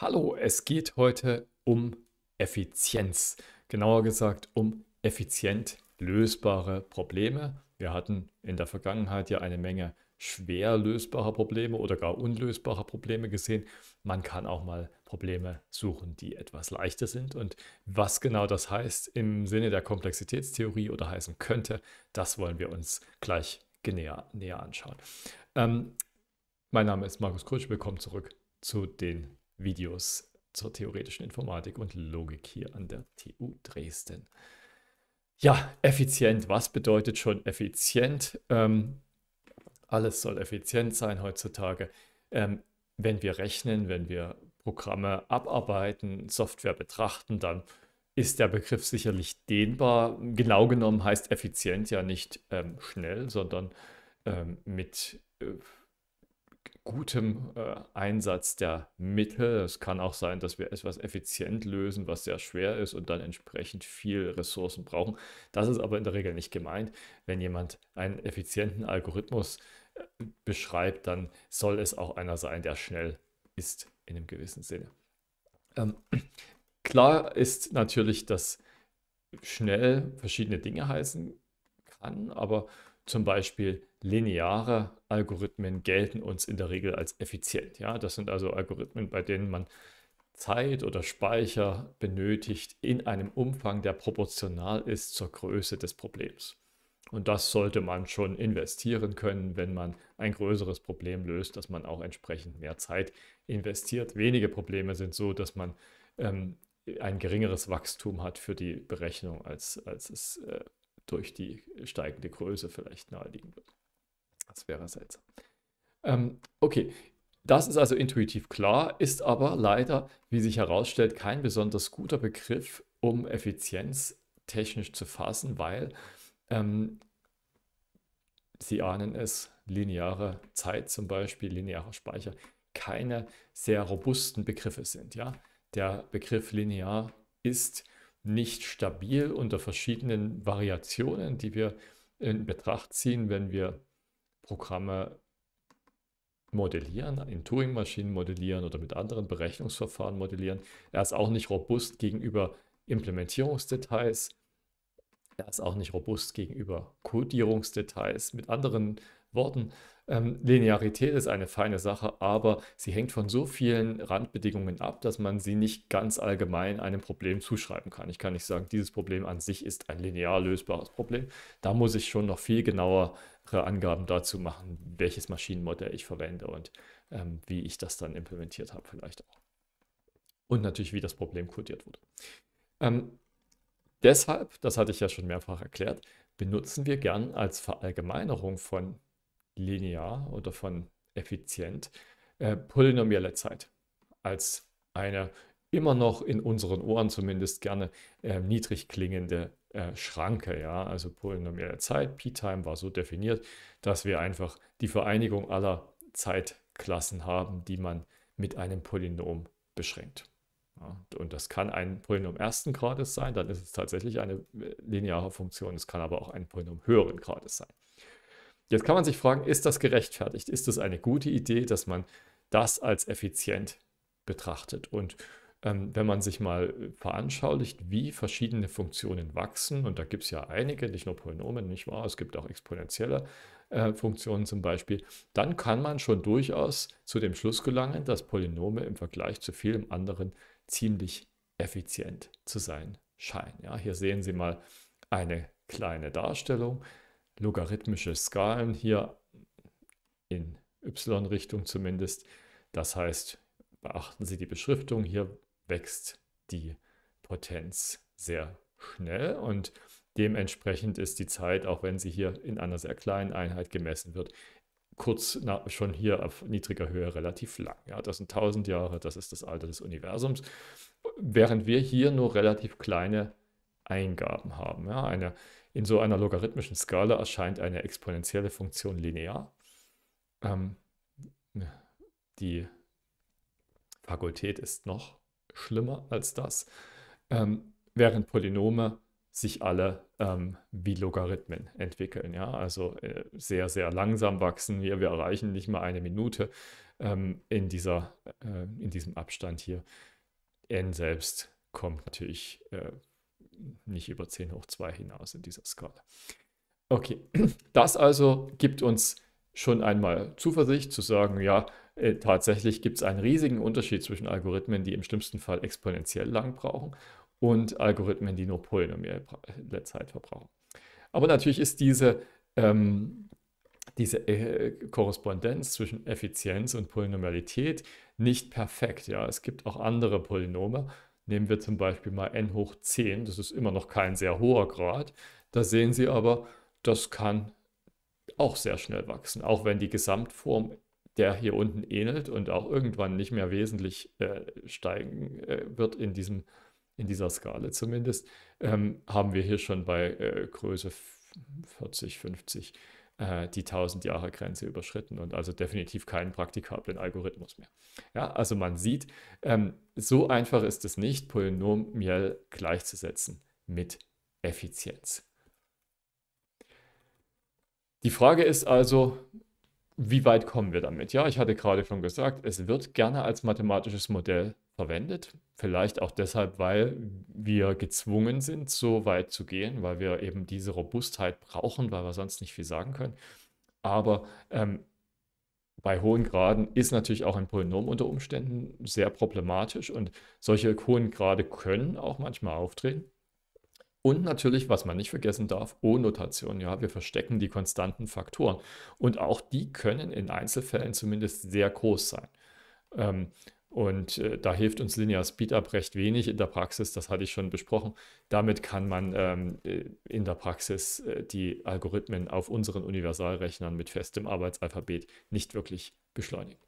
Hallo, es geht heute um Effizienz. Genauer gesagt um effizient lösbare Probleme. Wir hatten in der Vergangenheit ja eine Menge schwer lösbarer Probleme oder gar unlösbarer Probleme gesehen. Man kann auch mal Probleme suchen, die etwas leichter sind. Und was genau das heißt im Sinne der Komplexitätstheorie oder heißen könnte, das wollen wir uns gleich näher, näher anschauen. Ähm, mein Name ist Markus Krutsch, willkommen zurück zu den Videos zur theoretischen Informatik und Logik hier an der TU Dresden. Ja, effizient. Was bedeutet schon effizient? Ähm, alles soll effizient sein heutzutage. Ähm, wenn wir rechnen, wenn wir Programme abarbeiten, Software betrachten, dann ist der Begriff sicherlich dehnbar. Genau genommen heißt effizient ja nicht ähm, schnell, sondern ähm, mit äh, gutem äh, Einsatz der Mittel. Es kann auch sein, dass wir etwas effizient lösen, was sehr schwer ist und dann entsprechend viel Ressourcen brauchen. Das ist aber in der Regel nicht gemeint. Wenn jemand einen effizienten Algorithmus äh, beschreibt, dann soll es auch einer sein, der schnell ist in einem gewissen Sinne. Ähm, klar ist natürlich, dass schnell verschiedene Dinge heißen kann, aber zum Beispiel lineare Algorithmen gelten uns in der Regel als effizient. Ja? Das sind also Algorithmen, bei denen man Zeit oder Speicher benötigt in einem Umfang, der proportional ist zur Größe des Problems. Und das sollte man schon investieren können, wenn man ein größeres Problem löst, dass man auch entsprechend mehr Zeit investiert. Wenige Probleme sind so, dass man ähm, ein geringeres Wachstum hat für die Berechnung, als, als es äh, durch die steigende Größe vielleicht naheliegen wird. Das wäre seltsam. Ähm, okay, das ist also intuitiv klar, ist aber leider, wie sich herausstellt, kein besonders guter Begriff, um Effizienz technisch zu fassen, weil ähm, Sie ahnen es, lineare Zeit zum Beispiel, linearer Speicher, keine sehr robusten Begriffe sind. Ja? Der Begriff linear ist nicht stabil unter verschiedenen Variationen, die wir in Betracht ziehen, wenn wir Programme modellieren, in Turing-Maschinen modellieren oder mit anderen Berechnungsverfahren modellieren. Er ist auch nicht robust gegenüber Implementierungsdetails. Er ist auch nicht robust gegenüber Codierungsdetails mit anderen Worten. Ähm, Linearität ist eine feine Sache, aber sie hängt von so vielen Randbedingungen ab, dass man sie nicht ganz allgemein einem Problem zuschreiben kann. Ich kann nicht sagen, dieses Problem an sich ist ein linear lösbares Problem. Da muss ich schon noch viel genauere Angaben dazu machen, welches Maschinenmodell ich verwende und ähm, wie ich das dann implementiert habe vielleicht auch. Und natürlich, wie das Problem codiert wurde. Ähm, deshalb, das hatte ich ja schon mehrfach erklärt, benutzen wir gern als Verallgemeinerung von linear oder von effizient äh, polynomielle Zeit als eine immer noch in unseren Ohren zumindest gerne äh, niedrig klingende äh, Schranke. Ja? Also polynomielle Zeit, P-Time war so definiert, dass wir einfach die Vereinigung aller Zeitklassen haben, die man mit einem Polynom beschränkt. Ja, und das kann ein Polynom ersten Grades sein, dann ist es tatsächlich eine äh, lineare Funktion, es kann aber auch ein Polynom höheren Grades sein. Jetzt kann man sich fragen, ist das gerechtfertigt? Ist das eine gute Idee, dass man das als effizient betrachtet? Und ähm, wenn man sich mal äh, veranschaulicht, wie verschiedene Funktionen wachsen, und da gibt es ja einige, nicht nur Polynomen, nicht wahr? Es gibt auch exponentielle äh, Funktionen zum Beispiel, dann kann man schon durchaus zu dem Schluss gelangen, dass Polynome im Vergleich zu vielem anderen ziemlich effizient zu sein scheinen. Ja, hier sehen Sie mal eine kleine Darstellung logarithmische Skalen hier in y-Richtung zumindest. Das heißt, beachten Sie die Beschriftung, hier wächst die Potenz sehr schnell und dementsprechend ist die Zeit, auch wenn sie hier in einer sehr kleinen Einheit gemessen wird, kurz nach, schon hier auf niedriger Höhe relativ lang. Ja, das sind 1000 Jahre, das ist das Alter des Universums, während wir hier nur relativ kleine Eingaben haben. Ja, eine in so einer logarithmischen Skala erscheint eine exponentielle Funktion linear. Ähm, die Fakultät ist noch schlimmer als das, ähm, während Polynome sich alle ähm, wie Logarithmen entwickeln. Ja? Also äh, sehr, sehr langsam wachsen wir. Wir erreichen nicht mal eine Minute ähm, in, dieser, äh, in diesem Abstand hier. N selbst kommt natürlich äh, nicht über 10 hoch 2 hinaus in dieser Skala. Okay, das also gibt uns schon einmal Zuversicht zu sagen, ja, äh, tatsächlich gibt es einen riesigen Unterschied zwischen Algorithmen, die im schlimmsten Fall exponentiell lang brauchen und Algorithmen, die nur polynomielle äh, Zeit verbrauchen. Aber natürlich ist diese, ähm, diese äh, Korrespondenz zwischen Effizienz und Polynomialität nicht perfekt. Ja. Es gibt auch andere Polynome, Nehmen wir zum Beispiel mal n hoch 10, das ist immer noch kein sehr hoher Grad. Da sehen Sie aber, das kann auch sehr schnell wachsen, auch wenn die Gesamtform der hier unten ähnelt und auch irgendwann nicht mehr wesentlich äh, steigen äh, wird in diesem in dieser Skala zumindest, ähm, haben wir hier schon bei äh, Größe 40, 50 äh, die 1000 Jahre Grenze überschritten und also definitiv keinen praktikablen Algorithmus mehr. Ja, also man sieht, ähm, so einfach ist es nicht, polynomiell gleichzusetzen mit Effizienz. Die Frage ist also, wie weit kommen wir damit? Ja, ich hatte gerade schon gesagt, es wird gerne als mathematisches Modell verwendet. Vielleicht auch deshalb, weil wir gezwungen sind, so weit zu gehen, weil wir eben diese Robustheit brauchen, weil wir sonst nicht viel sagen können. Aber ähm, bei hohen Graden ist natürlich auch ein Polynom unter Umständen sehr problematisch und solche hohen Grade können auch manchmal auftreten. Und natürlich, was man nicht vergessen darf, O-Notation. Ja, wir verstecken die konstanten Faktoren und auch die können in Einzelfällen zumindest sehr groß sein. Ähm, und äh, da hilft uns Linear Speedup recht wenig in der Praxis, das hatte ich schon besprochen. Damit kann man ähm, äh, in der Praxis äh, die Algorithmen auf unseren Universalrechnern mit festem Arbeitsalphabet nicht wirklich beschleunigen.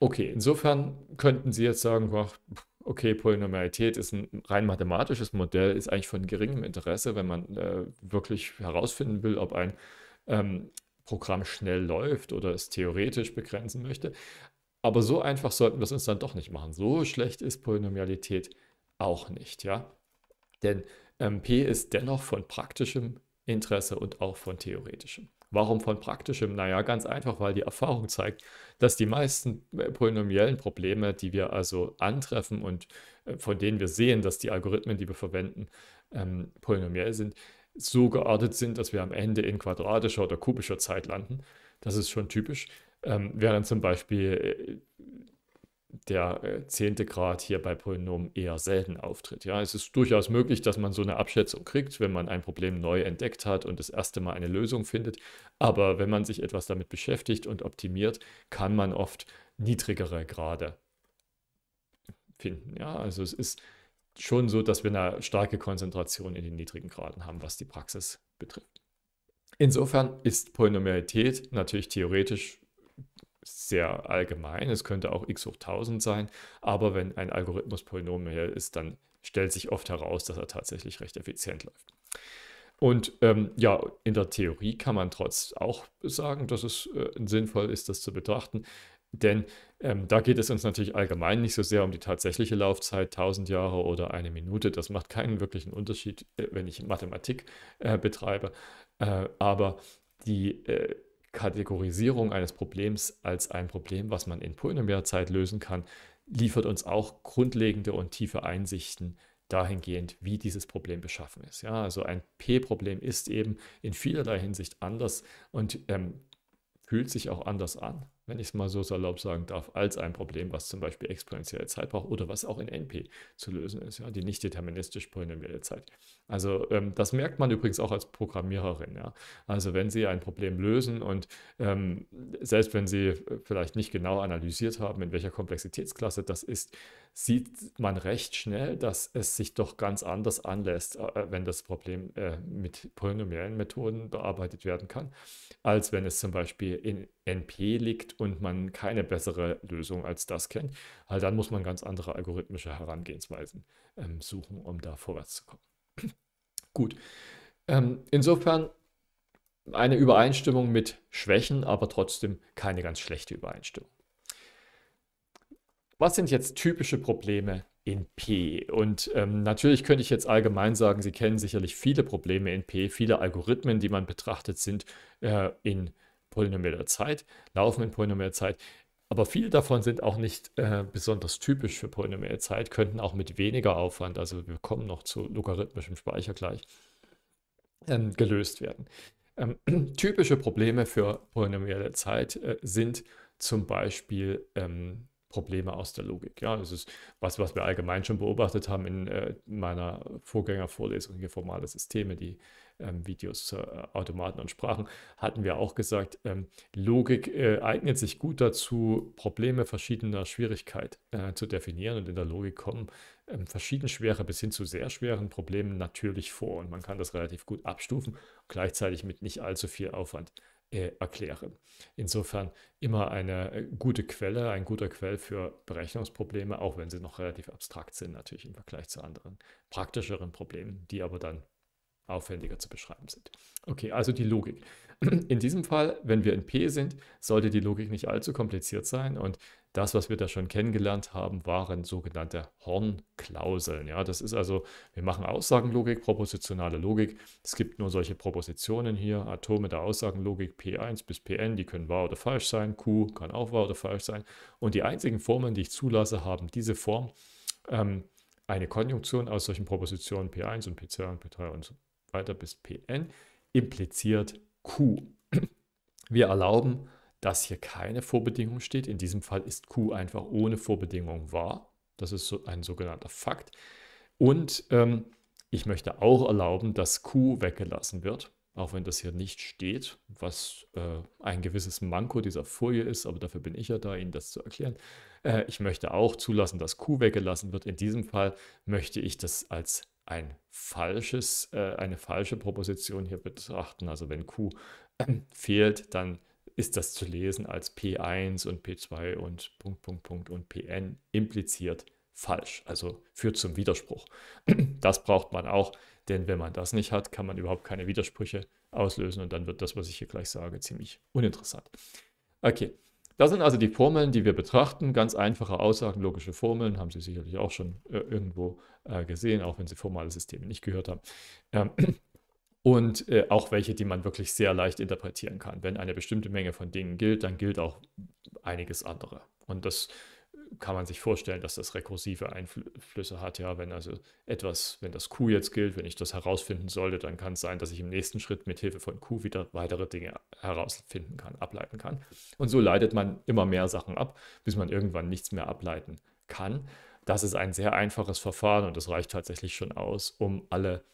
Okay, insofern könnten Sie jetzt sagen, ach, okay, Polynomialität ist ein rein mathematisches Modell, ist eigentlich von geringem Interesse, wenn man äh, wirklich herausfinden will, ob ein ähm, Programm schnell läuft oder es theoretisch begrenzen möchte. Aber so einfach sollten wir es uns dann doch nicht machen. So schlecht ist Polynomialität auch nicht, ja. Denn ähm, P ist dennoch von praktischem Interesse und auch von theoretischem. Warum von praktischem? Naja, ganz einfach, weil die Erfahrung zeigt, dass die meisten äh, polynomiellen Probleme, die wir also antreffen und äh, von denen wir sehen, dass die Algorithmen, die wir verwenden, ähm, polynomiell sind, so geartet sind, dass wir am Ende in quadratischer oder kubischer Zeit landen. Das ist schon typisch. Ähm, während zum Beispiel äh, der äh, zehnte Grad hier bei Polynomen eher selten auftritt. Ja, es ist durchaus möglich, dass man so eine Abschätzung kriegt, wenn man ein Problem neu entdeckt hat und das erste Mal eine Lösung findet. Aber wenn man sich etwas damit beschäftigt und optimiert, kann man oft niedrigere Grade finden. Ja, also es ist schon so, dass wir eine starke Konzentration in den niedrigen Graden haben, was die Praxis betrifft. Insofern ist Polynomialität natürlich theoretisch sehr allgemein. Es könnte auch x hoch 1000 sein. Aber wenn ein Algorithmus polynomial ist, dann stellt sich oft heraus, dass er tatsächlich recht effizient läuft. Und ähm, ja, in der Theorie kann man trotz auch sagen, dass es äh, sinnvoll ist, das zu betrachten. Denn ähm, da geht es uns natürlich allgemein nicht so sehr um die tatsächliche Laufzeit, 1000 Jahre oder eine Minute. Das macht keinen wirklichen Unterschied, äh, wenn ich Mathematik äh, betreibe. Äh, aber die äh, Kategorisierung eines Problems als ein Problem, was man in polynomialer Zeit lösen kann, liefert uns auch grundlegende und tiefe Einsichten dahingehend, wie dieses Problem beschaffen ist. Ja, also ein P-Problem ist eben in vielerlei Hinsicht anders und ähm, fühlt sich auch anders an wenn ich es mal so salopp sagen darf, als ein Problem, was zum Beispiel exponentielle Zeit braucht oder was auch in NP zu lösen ist, ja, die nicht deterministisch polynomielle Zeit. Also ähm, das merkt man übrigens auch als Programmiererin. Ja. Also wenn Sie ein Problem lösen und ähm, selbst wenn Sie äh, vielleicht nicht genau analysiert haben, in welcher Komplexitätsklasse das ist, sieht man recht schnell, dass es sich doch ganz anders anlässt, äh, wenn das Problem äh, mit polynomiellen Methoden bearbeitet werden kann, als wenn es zum Beispiel in NP liegt und man keine bessere Lösung als das kennt, weil dann muss man ganz andere algorithmische Herangehensweisen ähm, suchen, um da vorwärts zu kommen. Gut. Ähm, insofern eine Übereinstimmung mit Schwächen, aber trotzdem keine ganz schlechte Übereinstimmung. Was sind jetzt typische Probleme in P? Und ähm, natürlich könnte ich jetzt allgemein sagen, Sie kennen sicherlich viele Probleme in P, viele Algorithmen, die man betrachtet, sind äh, in P polynomialer Zeit, laufen in polynomialer Zeit. Aber viele davon sind auch nicht äh, besonders typisch für polynomielle Zeit, könnten auch mit weniger Aufwand, also wir kommen noch zu logarithmischem Speicher gleich, ähm, gelöst werden. Ähm, typische Probleme für polynomielle Zeit äh, sind zum Beispiel ähm, Probleme aus der Logik. Ja, das ist was, was wir allgemein schon beobachtet haben in äh, meiner Vorgängervorlesung hier formale Systeme, die ähm, Videos zu äh, Automaten und Sprachen, hatten wir auch gesagt, ähm, Logik äh, eignet sich gut dazu, Probleme verschiedener Schwierigkeit äh, zu definieren und in der Logik kommen ähm, verschieden schwere bis hin zu sehr schweren Problemen natürlich vor und man kann das relativ gut abstufen, gleichzeitig mit nicht allzu viel Aufwand äh, erklären. Insofern immer eine äh, gute Quelle, ein guter Quell für Berechnungsprobleme, auch wenn sie noch relativ abstrakt sind, natürlich im Vergleich zu anderen praktischeren Problemen, die aber dann aufwendiger zu beschreiben sind. Okay, also die Logik. In diesem Fall, wenn wir in P sind, sollte die Logik nicht allzu kompliziert sein und das, was wir da schon kennengelernt haben, waren sogenannte Hornklauseln. Ja, das ist also, wir machen Aussagenlogik, propositionale Logik. Es gibt nur solche Propositionen hier, Atome der Aussagenlogik P1 bis Pn, die können wahr oder falsch sein, Q kann auch wahr oder falsch sein und die einzigen Formeln, die ich zulasse, haben diese Form. Ähm, eine Konjunktion aus solchen Propositionen P1 und P2 und P3 und so weiter bis Pn, impliziert Q. Wir erlauben, dass hier keine Vorbedingung steht. In diesem Fall ist Q einfach ohne Vorbedingung wahr. Das ist so ein sogenannter Fakt. Und ähm, ich möchte auch erlauben, dass Q weggelassen wird, auch wenn das hier nicht steht, was äh, ein gewisses Manko dieser Folie ist, aber dafür bin ich ja da, Ihnen das zu erklären. Äh, ich möchte auch zulassen, dass Q weggelassen wird. In diesem Fall möchte ich das als ein falsches, äh, eine falsche Proposition hier betrachten. Also wenn Q äh, fehlt, dann ist das zu lesen als P1 und P2 und Punkt, Punkt, Punkt und Pn impliziert falsch, also führt zum Widerspruch. Das braucht man auch, denn wenn man das nicht hat, kann man überhaupt keine Widersprüche auslösen und dann wird das, was ich hier gleich sage, ziemlich uninteressant. Okay, das sind also die Formeln, die wir betrachten. Ganz einfache Aussagen, logische Formeln, haben Sie sicherlich auch schon äh, irgendwo äh, gesehen, auch wenn Sie formale Systeme nicht gehört haben. Ähm, und äh, auch welche, die man wirklich sehr leicht interpretieren kann. Wenn eine bestimmte Menge von Dingen gilt, dann gilt auch einiges andere. Und das kann man sich vorstellen, dass das rekursive Einflüsse hat. Ja, wenn also etwas, wenn das Q jetzt gilt, wenn ich das herausfinden sollte, dann kann es sein, dass ich im nächsten Schritt mit Hilfe von Q wieder weitere Dinge herausfinden kann, ableiten kann. Und so leitet man immer mehr Sachen ab, bis man irgendwann nichts mehr ableiten kann. Das ist ein sehr einfaches Verfahren und das reicht tatsächlich schon aus, um alle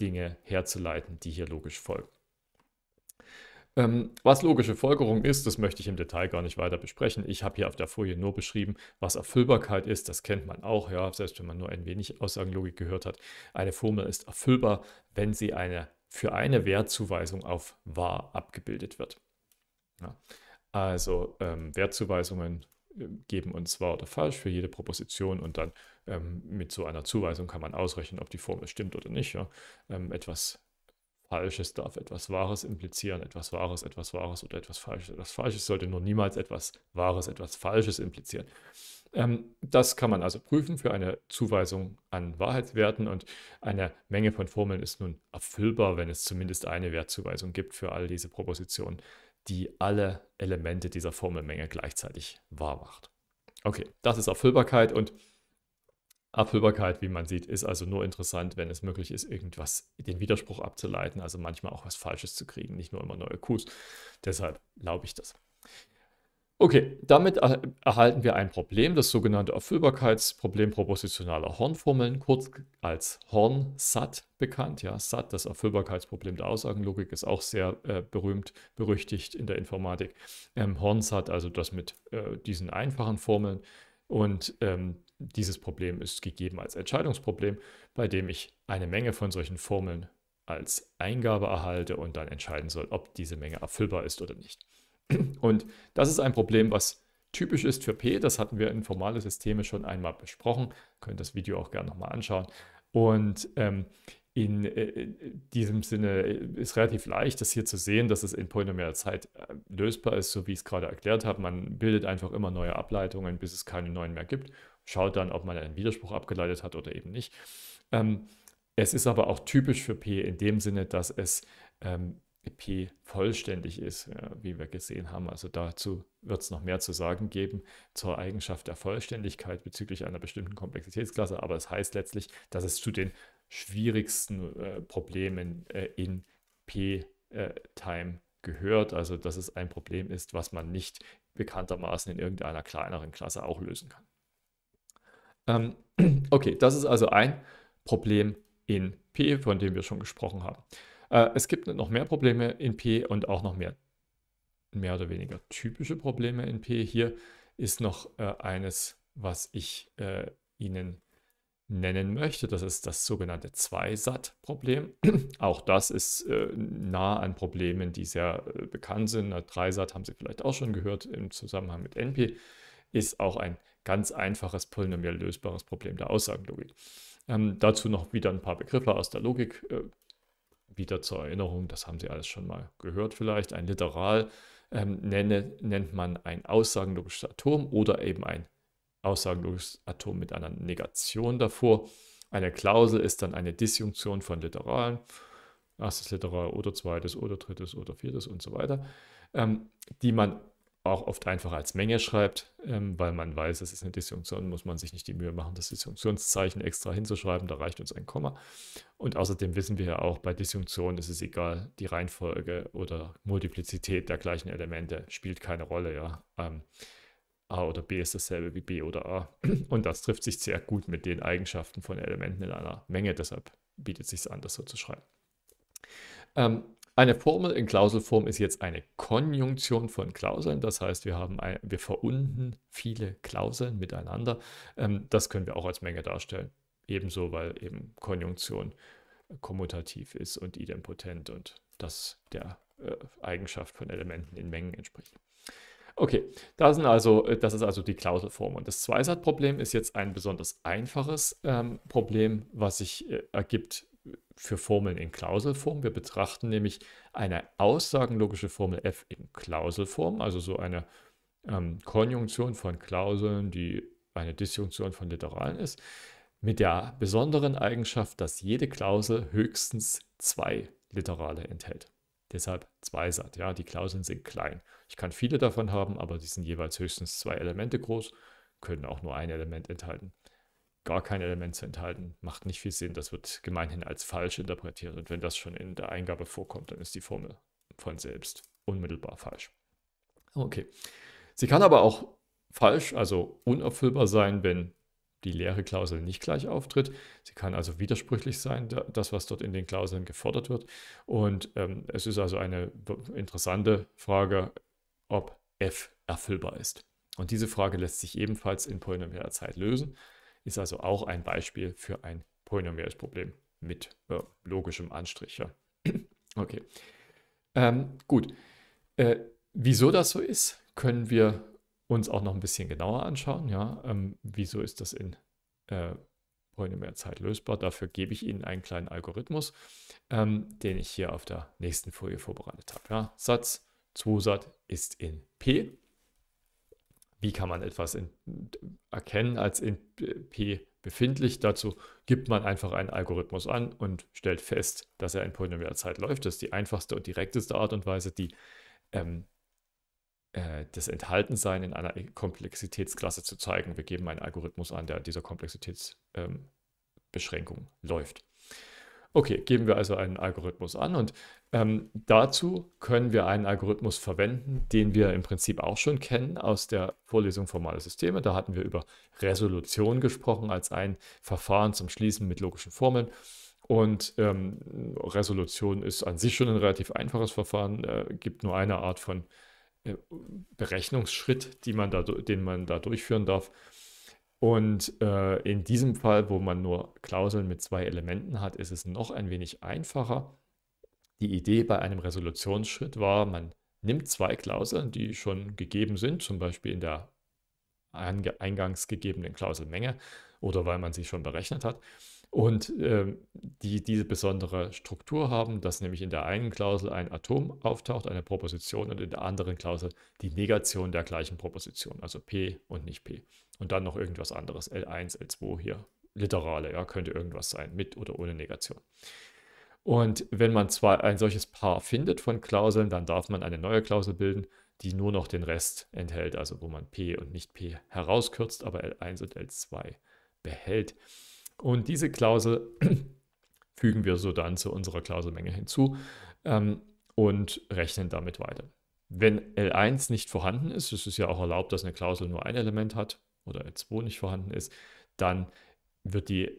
Dinge herzuleiten, die hier logisch folgen. Ähm, was logische Folgerung ist, das möchte ich im Detail gar nicht weiter besprechen. Ich habe hier auf der Folie nur beschrieben, was Erfüllbarkeit ist. Das kennt man auch, ja, selbst wenn man nur ein wenig Aussagenlogik gehört hat. Eine Formel ist erfüllbar, wenn sie eine, für eine Wertzuweisung auf wahr abgebildet wird. Ja. Also ähm, Wertzuweisungen äh, geben uns wahr oder falsch für jede Proposition und dann ähm, mit so einer Zuweisung kann man ausrechnen, ob die Formel stimmt oder nicht. Ja? Ähm, etwas Falsches darf etwas Wahres implizieren, etwas Wahres, etwas Wahres oder etwas Falsches. Etwas Falsches sollte nur niemals etwas Wahres, etwas Falsches implizieren. Ähm, das kann man also prüfen für eine Zuweisung an Wahrheitswerten und eine Menge von Formeln ist nun erfüllbar, wenn es zumindest eine Wertzuweisung gibt für all diese Propositionen, die alle Elemente dieser Formelmenge gleichzeitig wahr macht. Okay, das ist Erfüllbarkeit und Abhörbarkeit, wie man sieht, ist also nur interessant, wenn es möglich ist, irgendwas, den Widerspruch abzuleiten, also manchmal auch was Falsches zu kriegen, nicht nur immer neue Qs. Deshalb glaube ich das. Okay, damit er erhalten wir ein Problem, das sogenannte Erfüllbarkeitsproblem propositionaler Hornformeln, kurz als Horn-SAT bekannt. Ja, SAT, das Erfüllbarkeitsproblem der Aussagenlogik, ist auch sehr äh, berühmt, berüchtigt in der Informatik. Ähm, Horn-SAT, also das mit äh, diesen einfachen Formeln. Und ähm, dieses Problem ist gegeben als Entscheidungsproblem, bei dem ich eine Menge von solchen Formeln als Eingabe erhalte und dann entscheiden soll, ob diese Menge erfüllbar ist oder nicht. Und das ist ein Problem, was typisch ist für P. Das hatten wir in formale Systeme schon einmal besprochen. Könnt das Video auch gerne nochmal anschauen. Und ähm, in äh, diesem Sinne ist relativ leicht, das hier zu sehen, dass es in polynomialer Zeit äh, lösbar ist, so wie ich es gerade erklärt habe. Man bildet einfach immer neue Ableitungen, bis es keine neuen mehr gibt schaut dann, ob man einen Widerspruch abgeleitet hat oder eben nicht. Ähm, es ist aber auch typisch für P in dem Sinne, dass es ähm, P vollständig ist, ja, wie wir gesehen haben. Also dazu wird es noch mehr zu sagen geben zur Eigenschaft der Vollständigkeit bezüglich einer bestimmten Komplexitätsklasse. Aber es heißt letztlich, dass es zu den schwierigsten äh, Problemen äh, in P-Time äh, gehört. Also dass es ein Problem ist, was man nicht bekanntermaßen in irgendeiner kleineren Klasse auch lösen kann. Ähm, okay, das ist also ein Problem in P, von dem wir schon gesprochen haben. Äh, es gibt noch mehr Probleme in P und auch noch mehr, mehr oder weniger typische Probleme in P. Hier ist noch äh, eines, was ich äh, Ihnen nennen möchte. Das ist das sogenannte Zweisat-Problem. auch das ist äh, nah an Problemen, die sehr äh, bekannt sind. Na, Dreisat haben Sie vielleicht auch schon gehört im Zusammenhang mit NP. Ist auch ein Problem ganz einfaches polynomial lösbares Problem der Aussagenlogik. Ähm, dazu noch wieder ein paar Begriffe aus der Logik. Äh, wieder zur Erinnerung, das haben Sie alles schon mal gehört vielleicht. Ein Literal ähm, nenne, nennt man ein aussagenlogisches Atom oder eben ein aussagenlogisches Atom mit einer Negation davor. Eine Klausel ist dann eine Disjunktion von Literalen. Erstes Literal oder zweites oder drittes oder viertes und so weiter, ähm, die man auch oft einfach als Menge schreibt, ähm, weil man weiß, es ist eine Disjunktion, muss man sich nicht die Mühe machen, das Disjunktionszeichen extra hinzuschreiben, da reicht uns ein Komma. Und außerdem wissen wir ja auch, bei Disjunktion ist es egal, die Reihenfolge oder Multiplizität der gleichen Elemente spielt keine Rolle, ja. Ähm, A oder B ist dasselbe wie B oder A. Und das trifft sich sehr gut mit den Eigenschaften von Elementen in einer Menge, deshalb bietet es sich an, das so zu schreiben. Ähm, eine Formel in Klauselform ist jetzt eine Konjunktion von Klauseln. Das heißt, wir, haben ein, wir verunden viele Klauseln miteinander. Ähm, das können wir auch als Menge darstellen. Ebenso, weil eben Konjunktion kommutativ ist und idempotent und das der äh, Eigenschaft von Elementen in Mengen entspricht. Okay, das, also, äh, das, ist also die Klauselform. Und das Zweisatzproblem ist jetzt ein besonders einfaches ähm, Problem, was sich äh, ergibt, für Formeln in Klauselform. Wir betrachten nämlich eine aussagenlogische Formel f in Klauselform, also so eine ähm, Konjunktion von Klauseln, die eine Disjunktion von Literalen ist, mit der besonderen Eigenschaft, dass jede Klausel höchstens zwei Literale enthält. Deshalb Zweisat, ja, die Klauseln sind klein. Ich kann viele davon haben, aber die sind jeweils höchstens zwei Elemente groß, können auch nur ein Element enthalten gar kein Element zu enthalten, macht nicht viel Sinn. Das wird gemeinhin als falsch interpretiert. Und wenn das schon in der Eingabe vorkommt, dann ist die Formel von selbst unmittelbar falsch. Okay. Sie kann aber auch falsch, also unerfüllbar sein, wenn die leere Klausel nicht gleich auftritt. Sie kann also widersprüchlich sein, das, was dort in den Klauseln gefordert wird. Und ähm, es ist also eine interessante Frage, ob f erfüllbar ist. Und diese Frage lässt sich ebenfalls in polynomialer Zeit lösen. Ist also auch ein Beispiel für ein polynomielles Problem mit äh, logischem Anstrich. Ja. okay. Ähm, gut. Äh, wieso das so ist, können wir uns auch noch ein bisschen genauer anschauen. Ja? Ähm, wieso ist das in äh, polynomialer Zeit lösbar? Dafür gebe ich Ihnen einen kleinen Algorithmus, ähm, den ich hier auf der nächsten Folie vorbereitet habe. Ja? Satz, 2 Sat ist in P wie kann man etwas in, erkennen als in P befindlich. Dazu gibt man einfach einen Algorithmus an und stellt fest, dass er in polynomialer Zeit läuft. Das ist die einfachste und direkteste Art und Weise, die ähm, äh, das Enthaltensein in einer Komplexitätsklasse zu zeigen. Wir geben einen Algorithmus an, der dieser Komplexitätsbeschränkung ähm, läuft. Okay, geben wir also einen Algorithmus an und ähm, dazu können wir einen Algorithmus verwenden, den wir im Prinzip auch schon kennen aus der Vorlesung Formale Systeme. Da hatten wir über Resolution gesprochen als ein Verfahren zum Schließen mit logischen Formeln. Und ähm, Resolution ist an sich schon ein relativ einfaches Verfahren, äh, gibt nur eine Art von äh, Berechnungsschritt, man da, den man da durchführen darf. Und äh, in diesem Fall, wo man nur Klauseln mit zwei Elementen hat, ist es noch ein wenig einfacher. Die Idee bei einem Resolutionsschritt war, man nimmt zwei Klauseln, die schon gegeben sind, zum Beispiel in der eingangs gegebenen Klauselmenge oder weil man sie schon berechnet hat, und äh, die diese besondere Struktur haben, dass nämlich in der einen Klausel ein Atom auftaucht, eine Proposition, und in der anderen Klausel die Negation der gleichen Proposition, also P und nicht P. Und dann noch irgendwas anderes, L1, L2 hier, Literale, ja, könnte irgendwas sein, mit oder ohne Negation. Und wenn man zwar ein solches Paar findet von Klauseln, dann darf man eine neue Klausel bilden, die nur noch den Rest enthält, also wo man P und nicht P herauskürzt, aber L1 und L2 behält. Und diese Klausel fügen wir so dann zu unserer Klauselmenge hinzu ähm, und rechnen damit weiter. Wenn L1 nicht vorhanden ist, ist es ja auch erlaubt, dass eine Klausel nur ein Element hat, oder L2 nicht vorhanden ist, dann wird die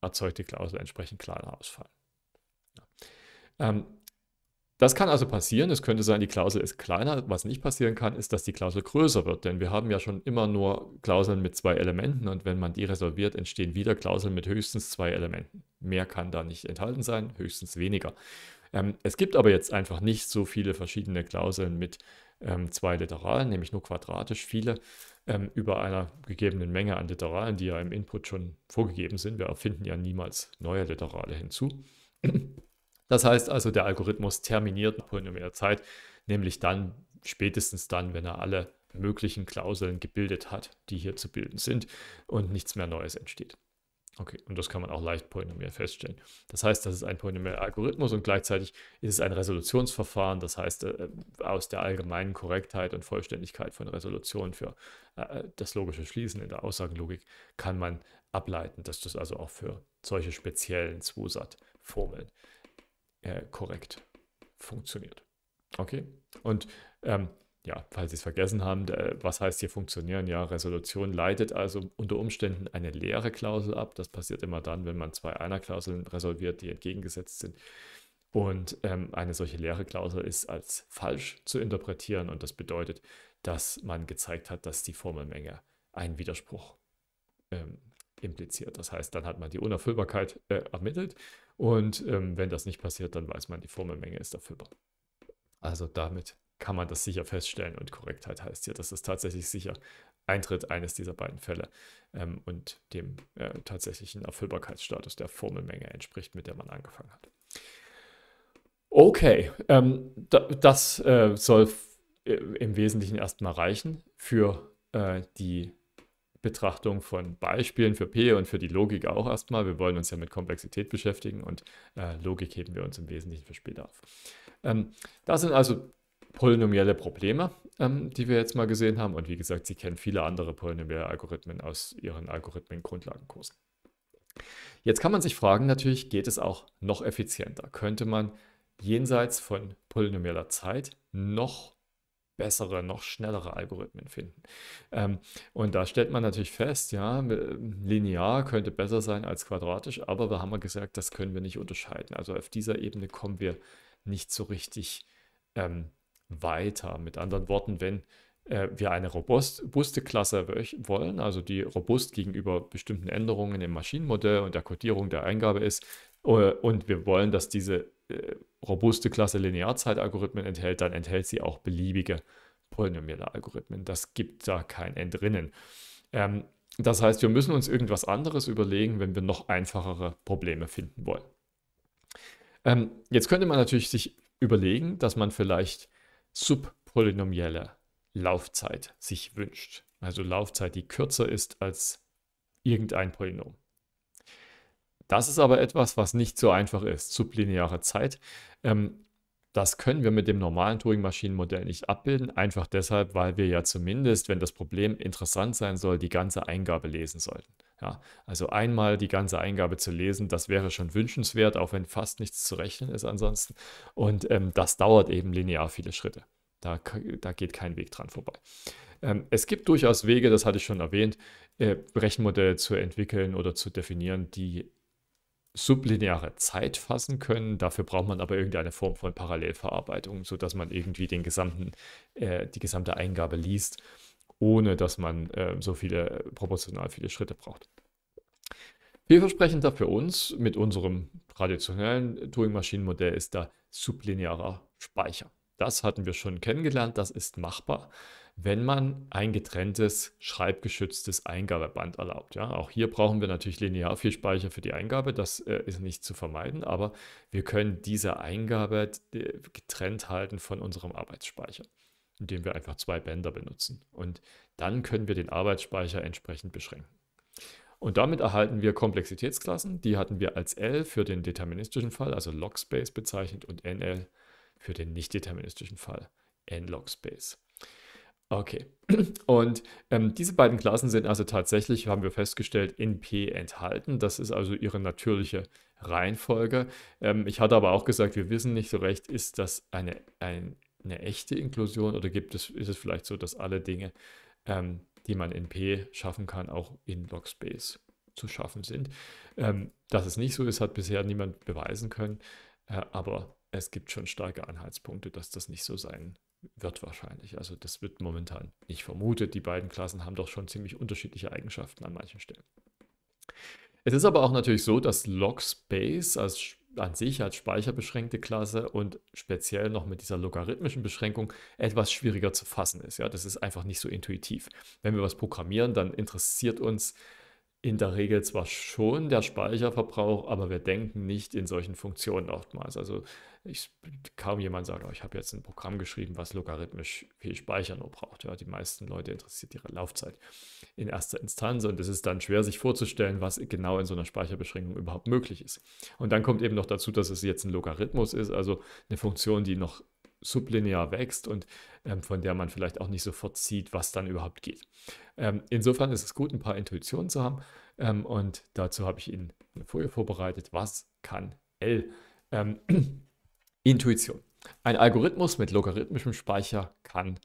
erzeugte Klausel entsprechend kleiner ausfallen. Ja. Ähm, das kann also passieren. Es könnte sein, die Klausel ist kleiner. Was nicht passieren kann, ist, dass die Klausel größer wird. Denn wir haben ja schon immer nur Klauseln mit zwei Elementen. Und wenn man die resolviert, entstehen wieder Klauseln mit höchstens zwei Elementen. Mehr kann da nicht enthalten sein, höchstens weniger. Ähm, es gibt aber jetzt einfach nicht so viele verschiedene Klauseln mit ähm, zwei Literalen, nämlich nur quadratisch viele ähm, über einer gegebenen Menge an Literalen, die ja im Input schon vorgegeben sind. Wir erfinden ja niemals neue Literale hinzu. Das heißt also, der Algorithmus terminiert polynomielle Zeit, nämlich dann, spätestens dann, wenn er alle möglichen Klauseln gebildet hat, die hier zu bilden sind und nichts mehr Neues entsteht. Okay, und das kann man auch leicht polynomial feststellen. Das heißt, das ist ein polynomieller Algorithmus und gleichzeitig ist es ein Resolutionsverfahren. Das heißt, äh, äh, aus der allgemeinen Korrektheit und Vollständigkeit von Resolutionen für äh, das logische Schließen in der Aussagenlogik kann man ableiten, dass das also auch für solche speziellen Zusatzformeln formeln korrekt funktioniert. Okay, und ähm, ja, falls Sie es vergessen haben, was heißt hier funktionieren? Ja, Resolution leitet also unter Umständen eine leere Klausel ab. Das passiert immer dann, wenn man zwei Einer-Klauseln resolviert, die entgegengesetzt sind. Und ähm, eine solche leere Klausel ist als falsch zu interpretieren und das bedeutet, dass man gezeigt hat, dass die Formelmenge einen Widerspruch ähm, impliziert. Das heißt, dann hat man die Unerfüllbarkeit äh, ermittelt und ähm, wenn das nicht passiert, dann weiß man, die Formelmenge ist erfüllbar. Also damit kann man das sicher feststellen und Korrektheit heißt hier, dass es tatsächlich sicher eintritt, eines dieser beiden Fälle ähm, und dem äh, tatsächlichen Erfüllbarkeitsstatus der Formelmenge entspricht, mit der man angefangen hat. Okay, ähm, da, das äh, soll äh, im Wesentlichen erstmal reichen für äh, die Betrachtung von Beispielen für P und für die Logik auch erstmal. Wir wollen uns ja mit Komplexität beschäftigen und äh, Logik heben wir uns im Wesentlichen für später auf. Ähm, da sind also polynomielle Probleme, ähm, die wir jetzt mal gesehen haben. Und wie gesagt, Sie kennen viele andere polynomielle Algorithmen aus Ihren Algorithmen-Grundlagenkursen. Jetzt kann man sich fragen, natürlich geht es auch noch effizienter. Könnte man jenseits von polynomieller Zeit noch bessere, noch schnellere Algorithmen finden. Ähm, und da stellt man natürlich fest, ja, linear könnte besser sein als quadratisch, aber wir haben ja gesagt, das können wir nicht unterscheiden. Also auf dieser Ebene kommen wir nicht so richtig ähm, weiter. Mit anderen Worten, wenn äh, wir eine robuste Klasse wollen, also die robust gegenüber bestimmten Änderungen im Maschinenmodell und der Codierung der Eingabe ist, äh, und wir wollen, dass diese äh, robuste Klasse Linearzeitalgorithmen enthält, dann enthält sie auch beliebige polynomielle Algorithmen. Das gibt da kein Entrinnen. Ähm, das heißt, wir müssen uns irgendwas anderes überlegen, wenn wir noch einfachere Probleme finden wollen. Ähm, jetzt könnte man natürlich sich überlegen, dass man vielleicht subpolynomielle Laufzeit sich wünscht. Also Laufzeit, die kürzer ist als irgendein Polynom. Das ist aber etwas, was nicht so einfach ist, sublineare Zeit. Ähm, das können wir mit dem normalen Turing-Maschinenmodell nicht abbilden, einfach deshalb, weil wir ja zumindest, wenn das Problem interessant sein soll, die ganze Eingabe lesen sollten. Ja, also einmal die ganze Eingabe zu lesen, das wäre schon wünschenswert, auch wenn fast nichts zu rechnen ist ansonsten. Und ähm, das dauert eben linear viele Schritte. Da, da geht kein Weg dran vorbei. Ähm, es gibt durchaus Wege, das hatte ich schon erwähnt, äh, Rechenmodelle zu entwickeln oder zu definieren, die sublineare Zeit fassen können. Dafür braucht man aber irgendeine Form von Parallelverarbeitung, sodass man irgendwie den gesamten, äh, die gesamte Eingabe liest ohne dass man äh, so viele, äh, proportional viele Schritte braucht. Vielversprechender für uns mit unserem traditionellen Turing-Maschinenmodell ist da sublinearer Speicher. Das hatten wir schon kennengelernt, das ist machbar, wenn man ein getrenntes, schreibgeschütztes Eingabeband erlaubt. Ja, auch hier brauchen wir natürlich linear viel Speicher für die Eingabe, das äh, ist nicht zu vermeiden, aber wir können diese Eingabe äh, getrennt halten von unserem Arbeitsspeicher indem wir einfach zwei Bänder benutzen. Und dann können wir den Arbeitsspeicher entsprechend beschränken. Und damit erhalten wir Komplexitätsklassen. Die hatten wir als L für den deterministischen Fall, also Logspace bezeichnet, und NL für den nicht-deterministischen Fall, Nlogspace. Okay, und ähm, diese beiden Klassen sind also tatsächlich, haben wir festgestellt, in P enthalten. Das ist also ihre natürliche Reihenfolge. Ähm, ich hatte aber auch gesagt, wir wissen nicht so recht, ist das eine, ein eine echte Inklusion oder gibt es, ist es vielleicht so, dass alle Dinge, ähm, die man in P schaffen kann, auch in Logspace zu schaffen sind? Ähm, dass es nicht so ist, hat bisher niemand beweisen können, äh, aber es gibt schon starke Anhaltspunkte, dass das nicht so sein wird wahrscheinlich. Also das wird momentan nicht vermutet. Die beiden Klassen haben doch schon ziemlich unterschiedliche Eigenschaften an manchen Stellen. Es ist aber auch natürlich so, dass Logspace als an sich als speicherbeschränkte Klasse und speziell noch mit dieser logarithmischen Beschränkung etwas schwieriger zu fassen ist. Ja, das ist einfach nicht so intuitiv. Wenn wir was programmieren, dann interessiert uns in der Regel zwar schon der Speicherverbrauch, aber wir denken nicht in solchen Funktionen oftmals. Also ich, kaum jemand sagt, oh, ich habe jetzt ein Programm geschrieben, was logarithmisch viel Speicher nur braucht. Ja, die meisten Leute interessiert ihre Laufzeit in erster Instanz und es ist dann schwer, sich vorzustellen, was genau in so einer Speicherbeschränkung überhaupt möglich ist. Und dann kommt eben noch dazu, dass es jetzt ein Logarithmus ist, also eine Funktion, die noch sublinear wächst und ähm, von der man vielleicht auch nicht sofort sieht, was dann überhaupt geht. Ähm, insofern ist es gut, ein paar Intuitionen zu haben ähm, und dazu habe ich Ihnen eine Folie vorbereitet. Was kann L? Ähm, Intuition. Ein Algorithmus mit logarithmischem Speicher kann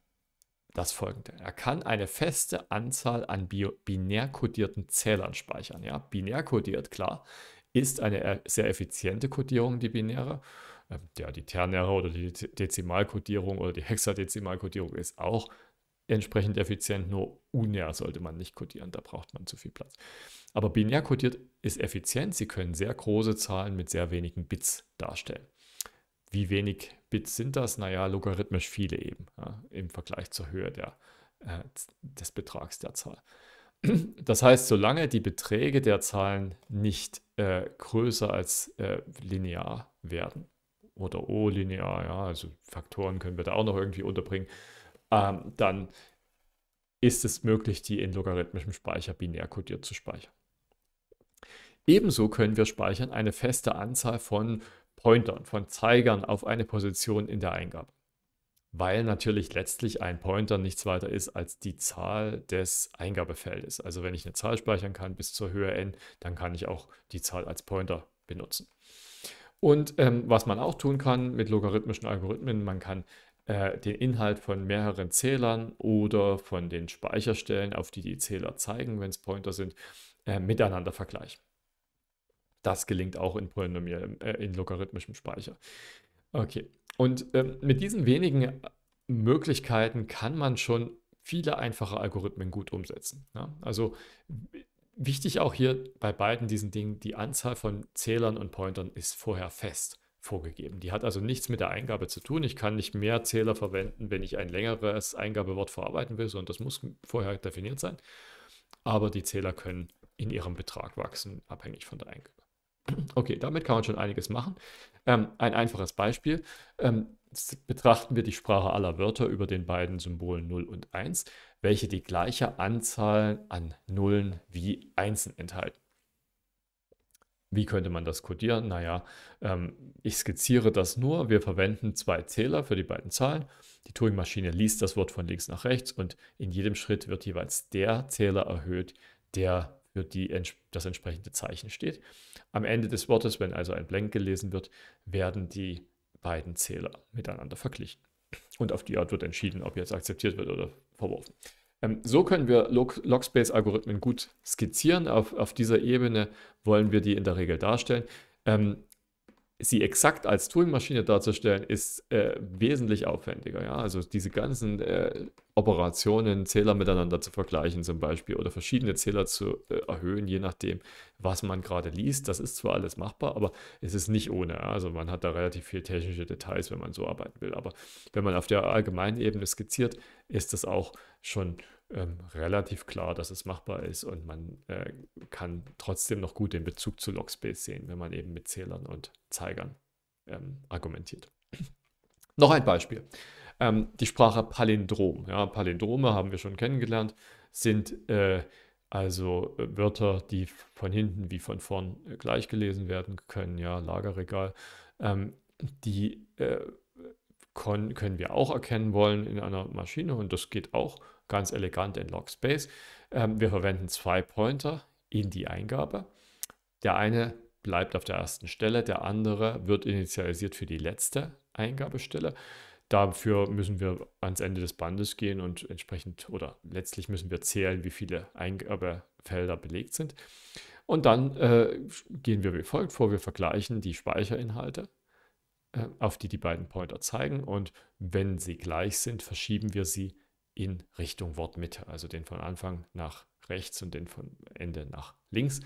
das folgende. Er kann eine feste Anzahl an bio, binär kodierten Zählern speichern. Ja, binär kodiert, klar, ist eine e-, sehr effiziente Kodierung, die binäre. Ähm, ja, die ternäre oder die Dezimalkodierung oder die Hexadezimalkodierung ist auch entsprechend effizient, nur unär sollte man nicht kodieren, da braucht man zu viel Platz. Aber binär kodiert ist effizient, sie können sehr große Zahlen mit sehr wenigen Bits darstellen. Wie wenig Bits sind das? Naja, logarithmisch viele eben ja, im Vergleich zur Höhe der, äh, des Betrags der Zahl. Das heißt, solange die Beträge der Zahlen nicht äh, größer als äh, linear werden, oder O linear, ja, also Faktoren können wir da auch noch irgendwie unterbringen, ähm, dann ist es möglich, die in logarithmischem Speicher binär kodiert zu speichern. Ebenso können wir speichern eine feste Anzahl von Pointern, von Zeigern auf eine Position in der Eingabe, weil natürlich letztlich ein Pointer nichts weiter ist als die Zahl des Eingabefeldes. Also wenn ich eine Zahl speichern kann bis zur Höhe n, dann kann ich auch die Zahl als Pointer benutzen. Und ähm, was man auch tun kann mit logarithmischen Algorithmen, man kann äh, den Inhalt von mehreren Zählern oder von den Speicherstellen, auf die die Zähler zeigen, wenn es Pointer sind, äh, miteinander vergleichen. Das gelingt auch in, Polynomial, äh, in logarithmischem Speicher. Okay, und ähm, mit diesen wenigen äh, Möglichkeiten kann man schon viele einfache Algorithmen gut umsetzen. Ja? Also Wichtig auch hier bei beiden diesen Dingen, die Anzahl von Zählern und Pointern ist vorher fest vorgegeben. Die hat also nichts mit der Eingabe zu tun. Ich kann nicht mehr Zähler verwenden, wenn ich ein längeres Eingabewort verarbeiten will, sondern das muss vorher definiert sein. Aber die Zähler können in ihrem Betrag wachsen, abhängig von der Eingabe. Okay, damit kann man schon einiges machen. Ähm, ein einfaches Beispiel. Ähm, betrachten wir die Sprache aller Wörter über den beiden Symbolen 0 und 1, welche die gleiche Anzahl an Nullen wie Einsen enthalten. Wie könnte man das codieren? Naja, ähm, ich skizziere das nur. Wir verwenden zwei Zähler für die beiden Zahlen. Die Turing-Maschine liest das Wort von links nach rechts und in jedem Schritt wird jeweils der Zähler erhöht, der für die, das entsprechende Zeichen steht. Am Ende des Wortes, wenn also ein Blank gelesen wird, werden die beiden Zähler miteinander verglichen. Und auf die Art wird entschieden, ob jetzt akzeptiert wird oder verworfen. Ähm, so können wir logspace algorithmen gut skizzieren. Auf, auf dieser Ebene wollen wir die in der Regel darstellen. Ähm, sie exakt als Turing-Maschine darzustellen, ist äh, wesentlich aufwendiger. Ja? Also diese ganzen äh, Operationen, Zähler miteinander zu vergleichen zum Beispiel oder verschiedene Zähler zu äh, erhöhen, je nachdem, was man gerade liest, das ist zwar alles machbar, aber es ist nicht ohne. Ja? Also man hat da relativ viel technische Details, wenn man so arbeiten will. Aber wenn man auf der allgemeinen Ebene skizziert, ist das auch schon ähm, relativ klar, dass es machbar ist und man äh, kann trotzdem noch gut den Bezug zu Logspace sehen, wenn man eben mit Zählern und Zeigern ähm, argumentiert. noch ein Beispiel. Ähm, die Sprache Palindrom. Ja, Palindrome haben wir schon kennengelernt, sind äh, also äh, Wörter, die von hinten wie von vorn äh, gleich gelesen werden können. Ja, Lagerregal. Ähm, die äh, können wir auch erkennen wollen in einer Maschine und das geht auch ganz elegant in Logspace. Ähm, wir verwenden zwei Pointer in die Eingabe. Der eine bleibt auf der ersten Stelle, der andere wird initialisiert für die letzte Eingabestelle. Dafür müssen wir ans Ende des Bandes gehen und entsprechend oder letztlich müssen wir zählen, wie viele Eingabefelder belegt sind. Und dann äh, gehen wir wie folgt vor, wir vergleichen die Speicherinhalte, äh, auf die die beiden Pointer zeigen und wenn sie gleich sind, verschieben wir sie in Richtung Wortmitte, also den von Anfang nach rechts und den von Ende nach links.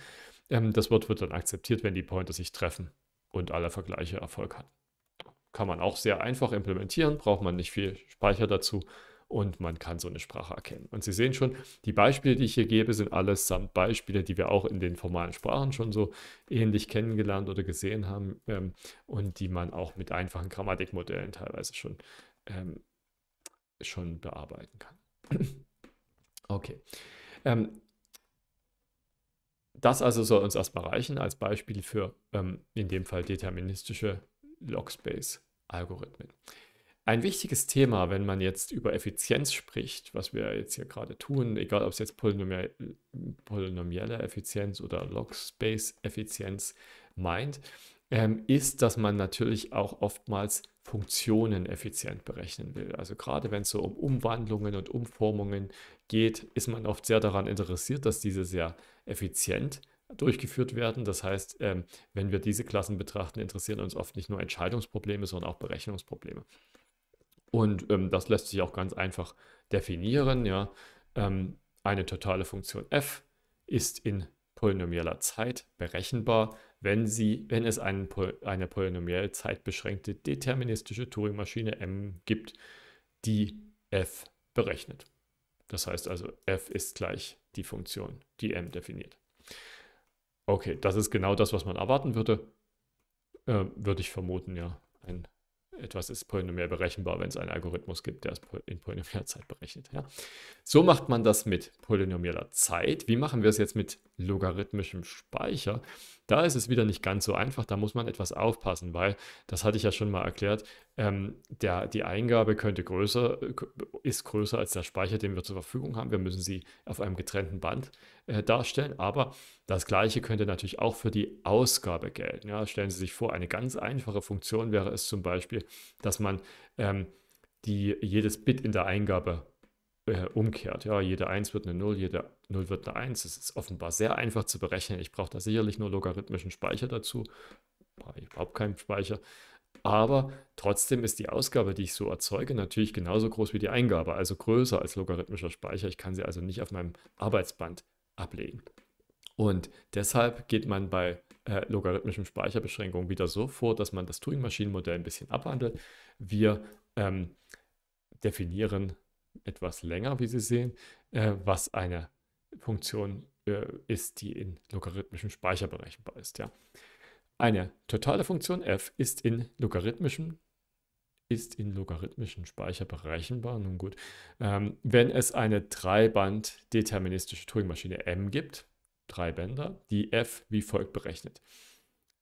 Ähm, das Wort wird dann akzeptiert, wenn die Pointer sich treffen und alle Vergleiche Erfolg hat. Kann man auch sehr einfach implementieren, braucht man nicht viel Speicher dazu und man kann so eine Sprache erkennen. Und Sie sehen schon, die Beispiele, die ich hier gebe, sind allesamt Beispiele, die wir auch in den formalen Sprachen schon so ähnlich kennengelernt oder gesehen haben ähm, und die man auch mit einfachen Grammatikmodellen teilweise schon ähm, schon bearbeiten kann. okay. Ähm, das also soll uns erstmal reichen als Beispiel für ähm, in dem Fall deterministische logspace algorithmen Ein wichtiges Thema, wenn man jetzt über Effizienz spricht, was wir jetzt hier gerade tun, egal ob es jetzt polynomie polynomielle Effizienz oder logspace effizienz meint, ähm, ist, dass man natürlich auch oftmals Funktionen effizient berechnen will. Also gerade wenn es so um Umwandlungen und Umformungen geht, ist man oft sehr daran interessiert, dass diese sehr effizient durchgeführt werden. Das heißt, ähm, wenn wir diese Klassen betrachten, interessieren uns oft nicht nur Entscheidungsprobleme, sondern auch Berechnungsprobleme. Und ähm, das lässt sich auch ganz einfach definieren. Ja. Ähm, eine totale Funktion f ist in polynomieller Zeit berechenbar, wenn, sie, wenn es einen, eine polynomiell zeitbeschränkte deterministische Turing-Maschine M gibt, die f berechnet. Das heißt also, f ist gleich die Funktion, die m definiert. Okay, das ist genau das, was man erwarten würde. Äh, würde ich vermuten, ja. Ein etwas ist polynomial berechenbar, wenn es einen Algorithmus gibt, der es in polynomialer Zeit berechnet. Ja. So macht man das mit polynomialer Zeit. Wie machen wir es jetzt mit logarithmischem Speicher? Da ist es wieder nicht ganz so einfach, da muss man etwas aufpassen, weil, das hatte ich ja schon mal erklärt, ähm, der, die Eingabe könnte größer, ist größer als der Speicher, den wir zur Verfügung haben. Wir müssen sie auf einem getrennten Band äh, darstellen. Aber das Gleiche könnte natürlich auch für die Ausgabe gelten. Ja, stellen Sie sich vor, eine ganz einfache Funktion wäre es zum Beispiel, dass man ähm, die, jedes Bit in der Eingabe äh, umkehrt. Ja, jede 1 wird eine 0, jede 0 wird eine 1. Das ist offenbar sehr einfach zu berechnen. Ich brauche da sicherlich nur logarithmischen Speicher dazu. Ich überhaupt keinen Speicher. Aber trotzdem ist die Ausgabe, die ich so erzeuge, natürlich genauso groß wie die Eingabe, also größer als logarithmischer Speicher. Ich kann sie also nicht auf meinem Arbeitsband ablegen. Und deshalb geht man bei äh, logarithmischen Speicherbeschränkungen wieder so vor, dass man das Turing-Maschinenmodell ein bisschen abwandelt. Wir ähm, definieren etwas länger, wie Sie sehen, äh, was eine Funktion äh, ist, die in logarithmischem Speicher berechenbar ist. Ja. Eine totale Funktion f ist in logarithmischen ist in logarithmischen Speicher berechenbar, nun gut, ähm, wenn es eine Dreiband-deterministische Turing-Maschine M gibt, drei Bänder, die f wie folgt berechnet.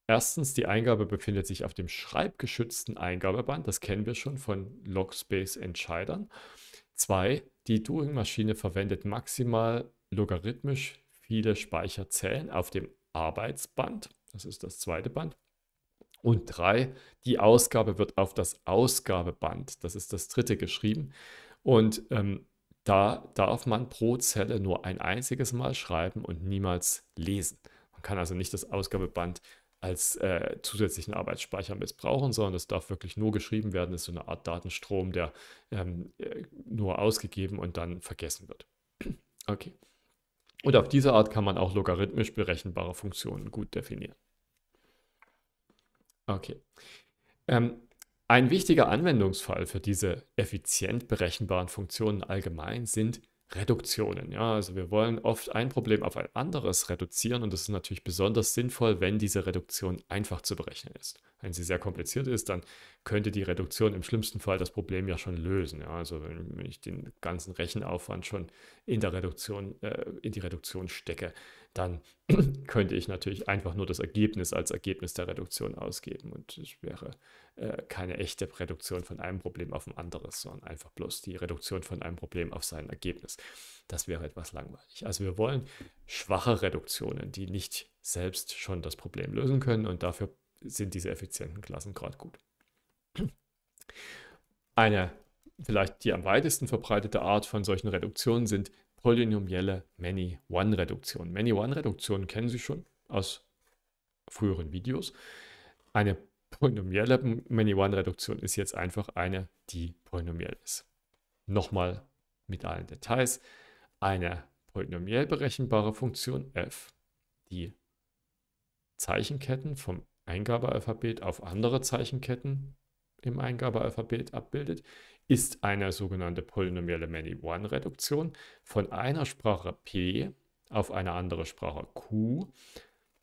Erstens, die Eingabe befindet sich auf dem schreibgeschützten Eingabeband, das kennen wir schon von Logspace-Entscheidern. Zwei, die Turing-Maschine verwendet maximal logarithmisch viele Speicherzellen auf dem Arbeitsband. Das ist das zweite Band. Und drei, die Ausgabe wird auf das Ausgabeband, das ist das dritte, geschrieben. Und ähm, da darf man pro Zelle nur ein einziges Mal schreiben und niemals lesen. Man kann also nicht das Ausgabeband als äh, zusätzlichen Arbeitsspeicher missbrauchen, sondern das darf wirklich nur geschrieben werden. Das ist so eine Art Datenstrom, der ähm, äh, nur ausgegeben und dann vergessen wird. Okay. Und auf diese Art kann man auch logarithmisch berechenbare Funktionen gut definieren. Okay. Ähm, ein wichtiger Anwendungsfall für diese effizient berechenbaren Funktionen allgemein sind Reduktionen. Ja, also wir wollen oft ein Problem auf ein anderes reduzieren und das ist natürlich besonders sinnvoll, wenn diese Reduktion einfach zu berechnen ist. Wenn sie sehr kompliziert ist, dann könnte die Reduktion im schlimmsten Fall das Problem ja schon lösen. Ja? Also wenn ich den ganzen Rechenaufwand schon in, der Reduktion, äh, in die Reduktion stecke, dann könnte ich natürlich einfach nur das Ergebnis als Ergebnis der Reduktion ausgeben und es wäre äh, keine echte Reduktion von einem Problem auf ein anderes, sondern einfach bloß die Reduktion von einem Problem auf sein Ergebnis. Das wäre etwas langweilig. Also wir wollen schwache Reduktionen, die nicht selbst schon das Problem lösen können und dafür sind diese effizienten Klassen gerade gut. Eine vielleicht die am weitesten verbreitete Art von solchen Reduktionen sind polynomielle Many-One-Reduktionen. Many-One-Reduktionen kennen Sie schon aus früheren Videos. Eine polynomielle Many-One-Reduktion ist jetzt einfach eine, die polynomiell ist. Nochmal mit allen Details. Eine polynomiell berechenbare Funktion f, die Zeichenketten vom Eingabealphabet auf andere Zeichenketten im Eingabealphabet abbildet, ist eine sogenannte polynomielle Many-One-Reduktion von einer Sprache P auf eine andere Sprache Q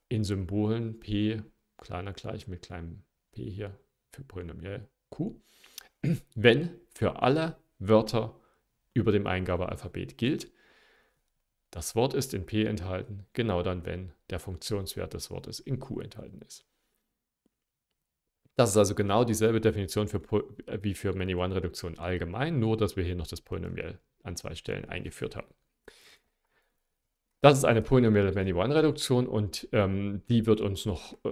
in Symbolen P kleiner gleich mit kleinem p hier für polynomiell Q, wenn für alle Wörter über dem Eingabealphabet gilt, das Wort ist in P enthalten, genau dann, wenn der Funktionswert des Wortes in Q enthalten ist. Das ist also genau dieselbe Definition für, wie für Many-One-Reduktion allgemein, nur dass wir hier noch das Polynomial an zwei Stellen eingeführt haben. Das ist eine polynomielle Many-One-Reduktion und ähm, die wird uns noch äh,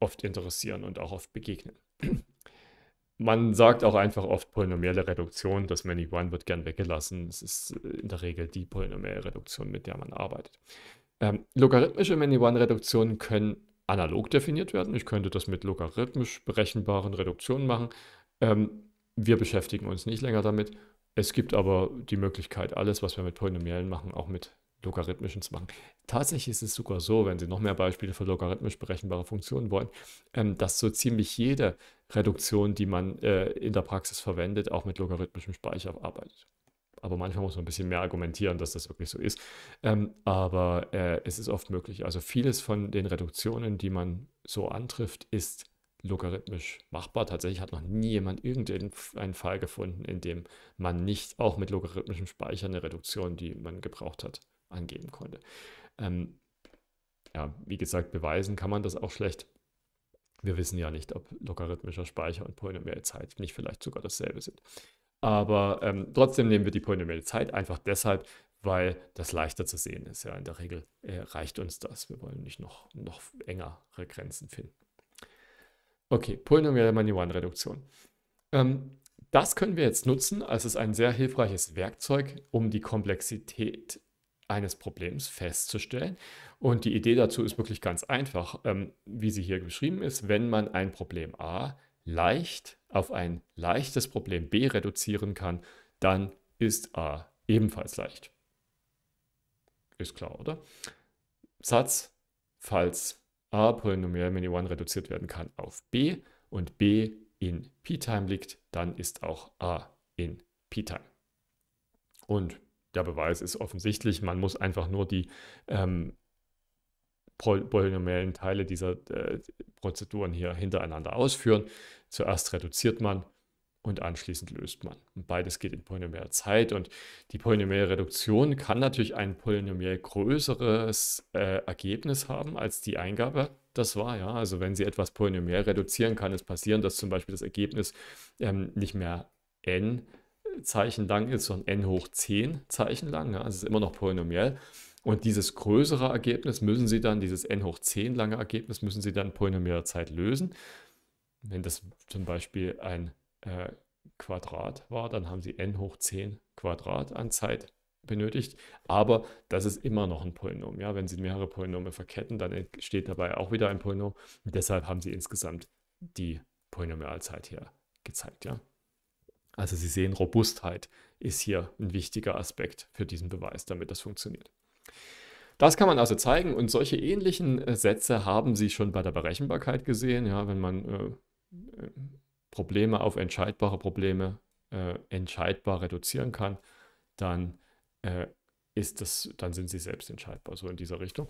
oft interessieren und auch oft begegnen. Man sagt auch einfach oft polynomielle Reduktion, das Many-One wird gern weggelassen. Es ist äh, in der Regel die polynomielle Reduktion, mit der man arbeitet. Ähm, logarithmische Many-One-Reduktionen können analog definiert werden. Ich könnte das mit logarithmisch berechenbaren Reduktionen machen. Ähm, wir beschäftigen uns nicht länger damit. Es gibt aber die Möglichkeit, alles, was wir mit Polynomiellen machen, auch mit logarithmischen zu machen. Tatsächlich ist es sogar so, wenn Sie noch mehr Beispiele für logarithmisch berechenbare Funktionen wollen, ähm, dass so ziemlich jede Reduktion, die man äh, in der Praxis verwendet, auch mit logarithmischem Speicher arbeitet aber manchmal muss man ein bisschen mehr argumentieren, dass das wirklich so ist. Ähm, aber äh, es ist oft möglich. Also vieles von den Reduktionen, die man so antrifft, ist logarithmisch machbar. Tatsächlich hat noch nie jemand irgendeinen Fall gefunden, in dem man nicht auch mit logarithmischem Speicher eine Reduktion, die man gebraucht hat, angeben konnte. Ähm, ja, wie gesagt, beweisen kann man das auch schlecht. Wir wissen ja nicht, ob logarithmischer Speicher und polynomielle Zeit nicht vielleicht sogar dasselbe sind. Aber ähm, trotzdem nehmen wir die polynomielle Zeit einfach deshalb, weil das leichter zu sehen ist. Ja, in der Regel äh, reicht uns das. Wir wollen nicht noch, noch engere Grenzen finden. Okay, polynomielle one reduktion Ähm, das können wir jetzt nutzen. als Es ist ein sehr hilfreiches Werkzeug, um die Komplexität eines Problems festzustellen. Und die Idee dazu ist wirklich ganz einfach, ähm, wie sie hier beschrieben ist. Wenn man ein Problem A leicht auf ein leichtes Problem B reduzieren kann, dann ist A ebenfalls leicht. Ist klar, oder? Satz, falls A polynomial many one reduziert werden kann auf B und B in P-Time liegt, dann ist auch A in P-Time. Und der Beweis ist offensichtlich, man muss einfach nur die ähm, polynomialen Teile dieser äh, Prozeduren hier hintereinander ausführen. Zuerst reduziert man und anschließend löst man. Und beides geht in polynomialer Zeit und die polynomielle Reduktion kann natürlich ein polynomial größeres äh, Ergebnis haben als die Eingabe. Das war ja, also wenn Sie etwas polynomial reduzieren, kann es passieren, dass zum Beispiel das Ergebnis ähm, nicht mehr n Zeichen lang ist, sondern n hoch 10 Zeichen lang. Ja? Also es ist immer noch polynomial. Und dieses größere Ergebnis müssen Sie dann, dieses n hoch 10 lange Ergebnis, müssen Sie dann polynomialer Zeit lösen. Wenn das zum Beispiel ein äh, Quadrat war, dann haben Sie n hoch 10 Quadrat an Zeit benötigt. Aber das ist immer noch ein Polynom. Ja? Wenn Sie mehrere Polynome verketten, dann entsteht dabei auch wieder ein Polynom. Und deshalb haben Sie insgesamt die Polynomialzeit hier gezeigt. Ja? Also Sie sehen, Robustheit ist hier ein wichtiger Aspekt für diesen Beweis, damit das funktioniert. Das kann man also zeigen und solche ähnlichen äh, Sätze haben Sie schon bei der Berechenbarkeit gesehen, ja, wenn man äh, äh, Probleme auf entscheidbare Probleme äh, entscheidbar reduzieren kann, dann äh, ist das, dann sind sie selbst entscheidbar, so in dieser Richtung.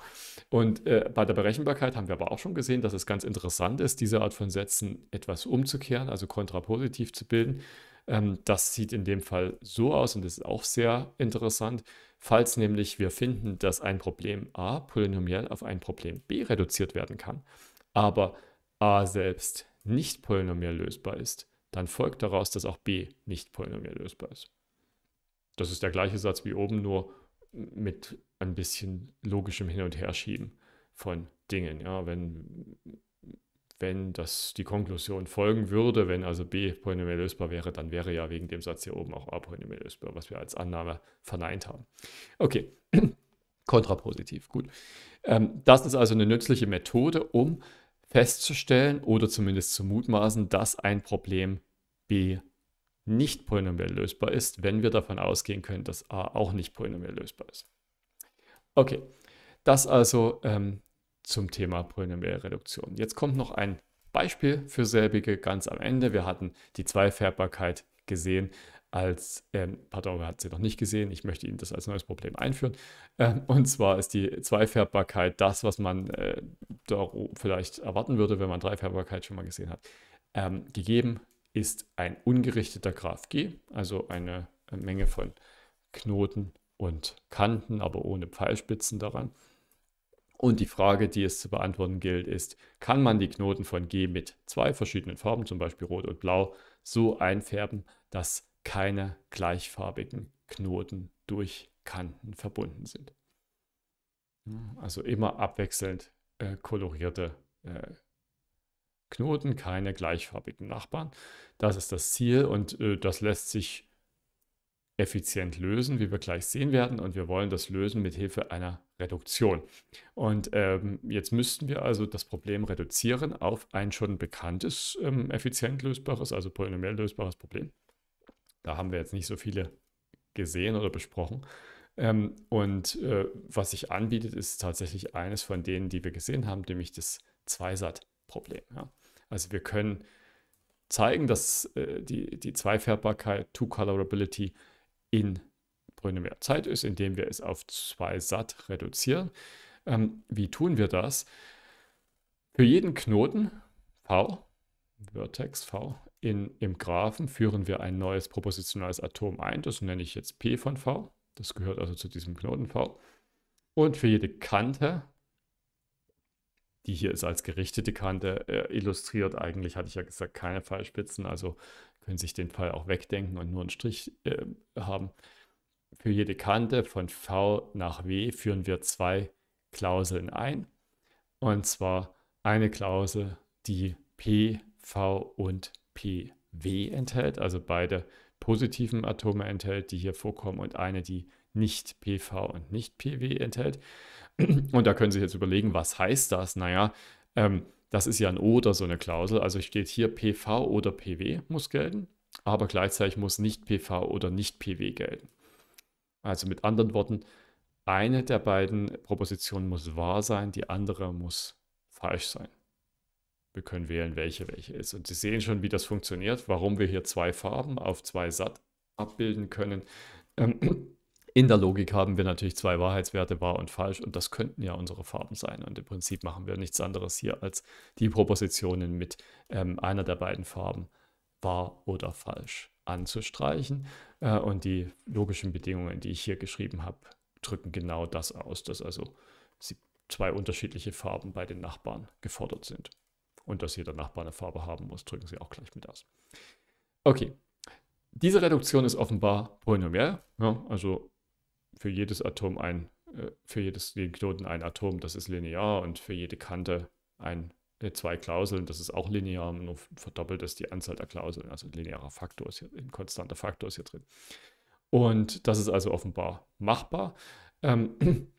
Und äh, bei der Berechenbarkeit haben wir aber auch schon gesehen, dass es ganz interessant ist, diese Art von Sätzen etwas umzukehren, also kontrapositiv zu bilden. Ähm, das sieht in dem Fall so aus und das ist auch sehr interessant. Falls nämlich wir finden, dass ein Problem a polynomiell auf ein Problem b reduziert werden kann, aber a selbst nicht polynomiell lösbar ist, dann folgt daraus, dass auch b nicht polynomiell lösbar ist. Das ist der gleiche Satz wie oben, nur mit ein bisschen logischem Hin- und Herschieben von Dingen. Ja, wenn wenn das die Konklusion folgen würde, wenn also B polynomial lösbar wäre, dann wäre ja wegen dem Satz hier oben auch A polynomial lösbar, was wir als Annahme verneint haben. Okay, kontrapositiv, gut. Ähm, das ist also eine nützliche Methode, um festzustellen oder zumindest zu mutmaßen, dass ein Problem B nicht polynomial lösbar ist, wenn wir davon ausgehen können, dass A auch nicht polynomial lösbar ist. Okay, das also ähm, zum Thema Polymerreduktion. Jetzt kommt noch ein Beispiel für selbige ganz am Ende. Wir hatten die Zweifärbbarkeit gesehen als, ähm, pardon, wir hatten sie noch nicht gesehen, ich möchte Ihnen das als neues Problem einführen. Ähm, und zwar ist die Zweifärbbarkeit das, was man äh, da vielleicht erwarten würde, wenn man Dreifärbbarkeit schon mal gesehen hat. Ähm, gegeben ist ein ungerichteter Graph G, also eine äh, Menge von Knoten und Kanten, aber ohne Pfeilspitzen daran. Und die Frage, die es zu beantworten gilt, ist, kann man die Knoten von G mit zwei verschiedenen Farben, zum Beispiel Rot und Blau, so einfärben, dass keine gleichfarbigen Knoten durch Kanten verbunden sind. Also immer abwechselnd äh, kolorierte äh, Knoten, keine gleichfarbigen Nachbarn. Das ist das Ziel und äh, das lässt sich effizient lösen, wie wir gleich sehen werden. Und wir wollen das lösen mit Hilfe einer Reduktion. Und ähm, jetzt müssten wir also das Problem reduzieren auf ein schon bekanntes, ähm, effizient lösbares, also polynomiell lösbares Problem. Da haben wir jetzt nicht so viele gesehen oder besprochen. Ähm, und äh, was sich anbietet, ist tatsächlich eines von denen, die wir gesehen haben, nämlich das Zweisat-Problem. Ja? Also wir können zeigen, dass äh, die, die Zweifärbbarkeit, Two-Colorability in Brüne mehr Zeit ist, indem wir es auf 2 Sat reduzieren. Ähm, wie tun wir das? Für jeden Knoten V, Vertex V, in, im Graphen führen wir ein neues propositionales Atom ein. Das nenne ich jetzt P von V. Das gehört also zu diesem Knoten V. Und für jede Kante, die hier ist als gerichtete Kante äh, illustriert, eigentlich hatte ich ja gesagt, keine Pfeilspitzen, also können sich den Pfeil auch wegdenken und nur einen Strich äh, haben. Für jede Kante von V nach W führen wir zwei Klauseln ein. Und zwar eine Klausel, die P, V und PW enthält, also beide positiven Atome enthält, die hier vorkommen, und eine, die nicht PV und nicht PW enthält. Und da können Sie jetzt überlegen, was heißt das? Naja, ähm, das ist ja ein oder so eine Klausel. Also steht hier PV oder PW muss gelten, aber gleichzeitig muss nicht PV oder nicht PW gelten. Also mit anderen Worten, eine der beiden Propositionen muss wahr sein, die andere muss falsch sein. Wir können wählen, welche welche ist. Und Sie sehen schon, wie das funktioniert, warum wir hier zwei Farben auf zwei Satt abbilden können. Ähm, in der Logik haben wir natürlich zwei Wahrheitswerte, wahr und falsch, und das könnten ja unsere Farben sein. Und im Prinzip machen wir nichts anderes hier, als die Propositionen mit ähm, einer der beiden Farben wahr oder falsch anzustreichen. Äh, und die logischen Bedingungen, die ich hier geschrieben habe, drücken genau das aus, dass also zwei unterschiedliche Farben bei den Nachbarn gefordert sind. Und dass jeder Nachbar eine Farbe haben muss, drücken sie auch gleich mit aus. Okay, diese Reduktion ist offenbar polynomiell. Ja, also für jedes Atom ein, äh, für jedes Knoten ein Atom, das ist linear und für jede Kante ein zwei Klauseln, das ist auch linear, nur verdoppelt ist die Anzahl der Klauseln. Also ein linearer Faktor ist hier, ein konstanter Faktor ist hier drin. Und das ist also offenbar machbar. Ähm,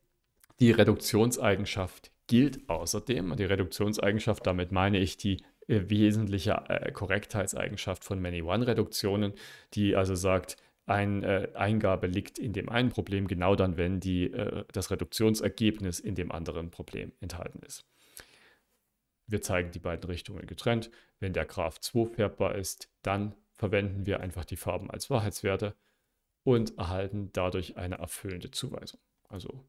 die Reduktionseigenschaft gilt außerdem. Die Reduktionseigenschaft, damit meine ich die äh, wesentliche äh, Korrektheitseigenschaft von Many-One-Reduktionen, die also sagt, eine äh, Eingabe liegt in dem einen Problem genau dann, wenn die, äh, das Reduktionsergebnis in dem anderen Problem enthalten ist. Wir zeigen die beiden Richtungen getrennt. Wenn der Graph 2 färbbar ist, dann verwenden wir einfach die Farben als Wahrheitswerte und erhalten dadurch eine erfüllende Zuweisung. Also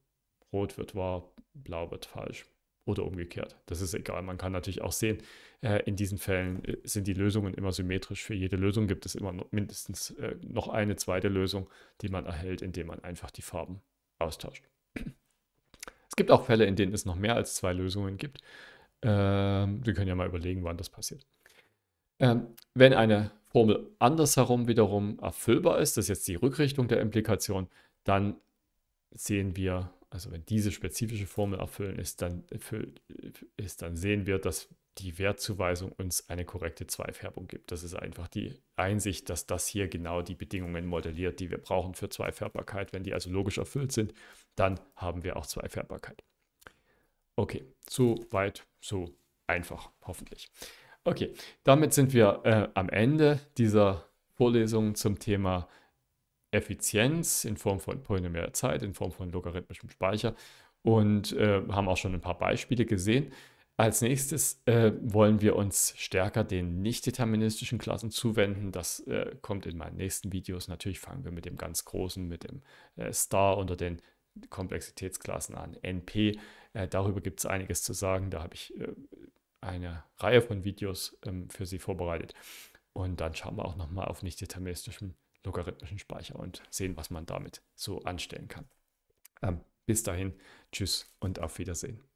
rot wird wahr, blau wird falsch oder umgekehrt. Das ist egal. Man kann natürlich auch sehen, äh, in diesen Fällen äh, sind die Lösungen immer symmetrisch. Für jede Lösung gibt es immer mindestens äh, noch eine zweite Lösung, die man erhält, indem man einfach die Farben austauscht. Es gibt auch Fälle, in denen es noch mehr als zwei Lösungen gibt. Ähm, wir können ja mal überlegen, wann das passiert. Ähm, wenn eine Formel andersherum wiederum erfüllbar ist, das ist jetzt die Rückrichtung der Implikation, dann sehen wir, also wenn diese spezifische Formel erfüllen ist, dann, ist, dann sehen wir, dass die Wertzuweisung uns eine korrekte Zweifärbung gibt. Das ist einfach die Einsicht, dass das hier genau die Bedingungen modelliert, die wir brauchen für Zweifärbbarkeit. Wenn die also logisch erfüllt sind, dann haben wir auch Zweifärbbarkeit. Okay, so weit, so einfach, hoffentlich. Okay, damit sind wir äh, am Ende dieser Vorlesung zum Thema Effizienz in Form von polynomialer Zeit, in Form von logarithmischem Speicher und äh, haben auch schon ein paar Beispiele gesehen. Als nächstes äh, wollen wir uns stärker den nicht-deterministischen Klassen zuwenden. Das äh, kommt in meinen nächsten Videos. Natürlich fangen wir mit dem ganz großen, mit dem äh, Star unter den Komplexitätsklassen an, NP. Äh, darüber gibt es einiges zu sagen. Da habe ich äh, eine Reihe von Videos ähm, für Sie vorbereitet. Und dann schauen wir auch nochmal auf nicht-deterministischen logarithmischen Speicher und sehen, was man damit so anstellen kann. Ähm, bis dahin, tschüss und auf Wiedersehen.